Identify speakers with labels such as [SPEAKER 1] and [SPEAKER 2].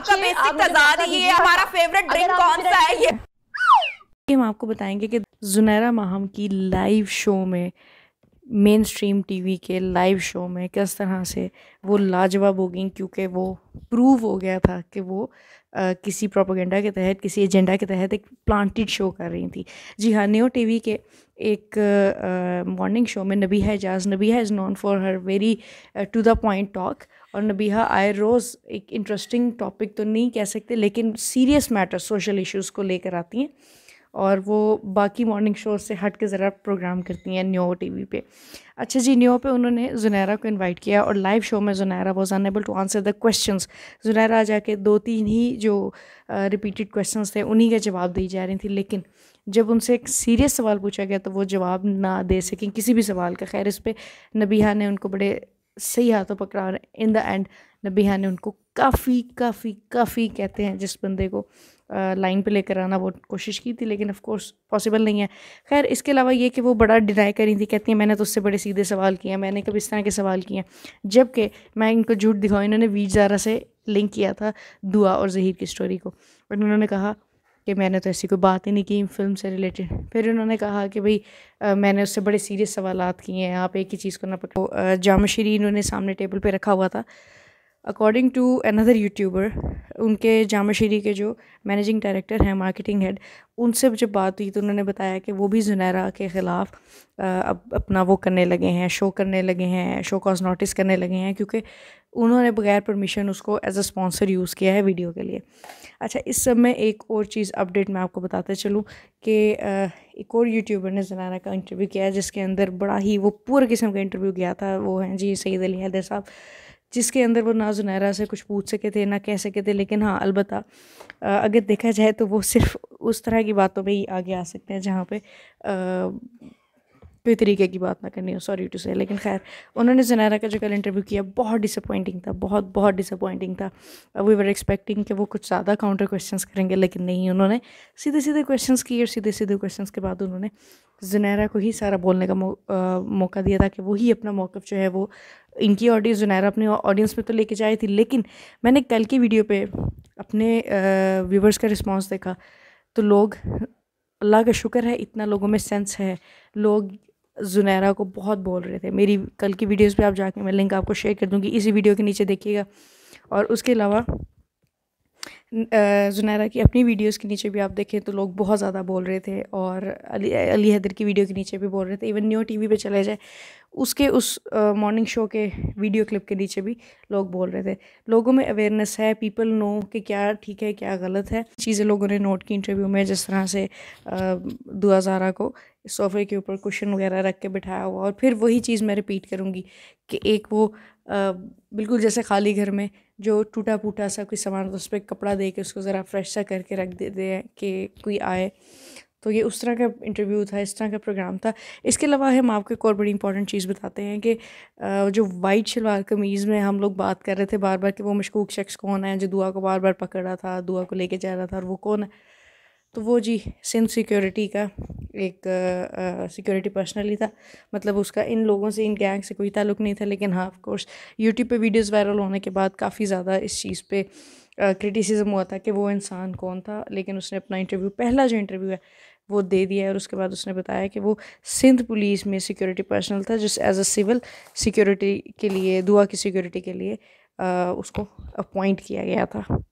[SPEAKER 1] हमारा favourite drink कौन सा है ये हम आपको बताएंगे कि जुनैरा माहम की लाइव शो में मेन स्ट्रीम टी के लाइव शो में किस तरह से वो लाजवाब हो गई क्योंकि वो प्रूव हो गया था कि वो आ, किसी प्रोपोगेंडा के तहत किसी एजेंडा के तहत एक प्लांटेड शो कर रही थी जी हाँ न्यो टी के एक मॉर्निंग शो में Nabiha Ejaz Nabiha is known for her very to the point talk और नबीहा आए रोज़ एक इंटरेस्टिंग टॉपिक तो नहीं कह सकते लेकिन सीरियस मैटर सोशल इश्यूज़ को लेकर आती हैं और वो बाकी मॉर्निंग शो से हट के ज़रा प्रोग्राम करती हैं न्यो टीवी पे अच्छा जी न्यो पे उन्होंने जुनैरा को इनवाइट किया और लाइव शो में Junaira was unable to answer the question Junaira जाके दो तीन ही जो रिपीटेड uh, क्वेश्चन थे उन्हीं के जवाब दी जा रही थी लेकिन जब उनसे एक सीरियस सवाल पूछा गया तो वो जवाब ना दे सकें किसी भी सवाल का खैर इस पर नबीहा ने उनको बड़े सही हाथों पकड़ा और इन द एंड नबीहा ने उनको काफ़ी काफ़ी काफ़ी कहते हैं जिस बंदे को लाइन पे लेकर आना वो कोशिश की थी लेकिन ऑफकोर्स पॉसिबल नहीं है खैर इसके अलावा ये कि वो बड़ा डिनाई करी थी कहती हैं मैंने तो उससे बड़े सीधे सवाल किए हैं मैंने कभी इस तरह के सवाल किए हैं जबकि मैं इनको झूठ दिखाऊँ इन्होंने वीर जारा से लिंक किया था दुआ और जहीर की स्टोरी को और उन्होंने कहा कि मैंने तो ऐसी कोई बात ही नहीं की फिल्म से रिलेटेड फिर उन्होंने कहा कि भाई मैंने उससे बड़े सीरियस सवाल किए हैं आप एक ही चीज़ को ना पकड़ो जामशीरी इन्होंने सामने टेबल पर रखा हुआ था अकॉर्डिंग टू अनदर यूट्यूबर उनके शेरी के जो मैनेजिंग डायरेक्टर हैं मार्केटिंग हेड उनसे जब बात हुई तो उन्होंने बताया कि वो भी जुनैरा के ख़िलाफ़ अब अपना वो करने लगे हैं शो करने लगे हैं शो कॉज नोटिस करने लगे हैं क्योंकि उन्होंने बगैर परमिशन उसको एज अ स्पॉन्सर यूज़ किया है वीडियो के लिए अच्छा इस सब में एक और चीज़ अपडेट मैं आपको बताते चलूँ कि एक और यूट्यूबर ने जनारा का इंटरव्यू किया है जिसके अंदर बड़ा ही वो पूरे किस्म का इंटरव्यू गया था वो हैं जी सईद अली हैदर साहब जिसके अंदर वो ना जुनैरा से कुछ पूछ सके थे ना कह सके थे लेकिन हाँ अलबत् अगर देखा जाए तो वो सिर्फ उस तरह की बातों में ही आगे आ सकते हैं जहाँ पे कोई तरीके की बात ना करनी हो सॉरी टू से लेकिन खैर उन्होंने जनारा का जो कल इंटरव्यू किया बहुत डिसअपॉइंटिंग था बहुत बहुत डिसअपॉइंटिंग था वी वर एक्सपेक्टिंग कि वो कुछ ज़्यादा काउंटर क्वेश्चन करेंगे लेकिन नहीं उन्होंने सीधे सीधे क्वेश्चन किए और सीधे सीधे क्वेश्चन के बाद उन्होंने जनैरा को ही सारा बोलने का uh, मौका दिया था कि वो ही अपना मौक़ जो है वो इनकी ऑडियंस जनैरा अपने ऑडियंस में तो लेके जाए थी लेकिन मैंने कल की वीडियो पर अपने व्यूवर्स uh, का रिस्पॉन्स देखा तो लोग अल्लाह का शुक्र है इतना लोगों में सेंस है लोग जुनैरा को बहुत बोल रहे थे मेरी कल की वीडियोस पे आप जाके मैं लिंक आपको शेयर कर दूँगी इसी वीडियो के नीचे देखिएगा और उसके अलावा जुनैरा की अपनी वीडियोस के नीचे भी आप देखें तो लोग बहुत ज़्यादा बोल रहे थे और अली अली हैदर की वीडियो के नीचे भी बोल रहे थे इवन न्यू टीवी पे चले जाए उसके उस मॉर्निंग शो के वीडियो क्लिप के नीचे भी लोग बोल रहे थे लोगों में अवेयरनेस है पीपल नो कि क्या ठीक है क्या गलत है चीज़ें लोगों ने नोट की इंटरव्यू में जिस तरह से दुआ जारा को सोफ़े के ऊपर कुशन वगैरह रख के बिठाया हुआ और फिर वही चीज़ मैं रिपीट करूँगी कि एक वो आ, बिल्कुल जैसे खाली घर में जो टूटा फूटा सा कोई सामान उस पर कपड़ा दे के उसको ज़रा फ्रेश सा करके रख देते हैं कि कोई आए तो ये उस तरह का इंटरव्यू था इस तरह का प्रोग्राम था इसके अलावा हम आपको एक और बड़ी इंपॉर्टेंट चीज़ बताते हैं कि जो वाइट शलवार कमीज़ में हम लोग बात कर रहे थे बार बार कि वो मशकूक शख्स कौन है जो दुआ को बार बार पकड़ रहा था दुआ को लेके जा रहा था और वो कौन है तो वो जी सिंध सिक्योरिटी का एक सिक्योरिटी पर्सनल ही था मतलब उसका इन लोगों से इन गैंग से कोई ताल्लुक नहीं था लेकिन हाँ ऑफकोर्स यूट्यूब पे वीडियोस वायरल होने के बाद काफ़ी ज़्यादा इस चीज़ पे क्रिटिसिज्म हुआ था कि वो इंसान कौन था लेकिन उसने अपना इंटरव्यू पहला जो इंटरव्यू है वो दे दिया और उसके बाद उसने बताया कि वो सिंध पुलिस में सिक्योरिटी पर्सनल था जिस एज अ सिविल सिक्योरिटी के लिए दुआ की सिक्योरिटी के लिए आ, उसको अपॉइंट किया गया था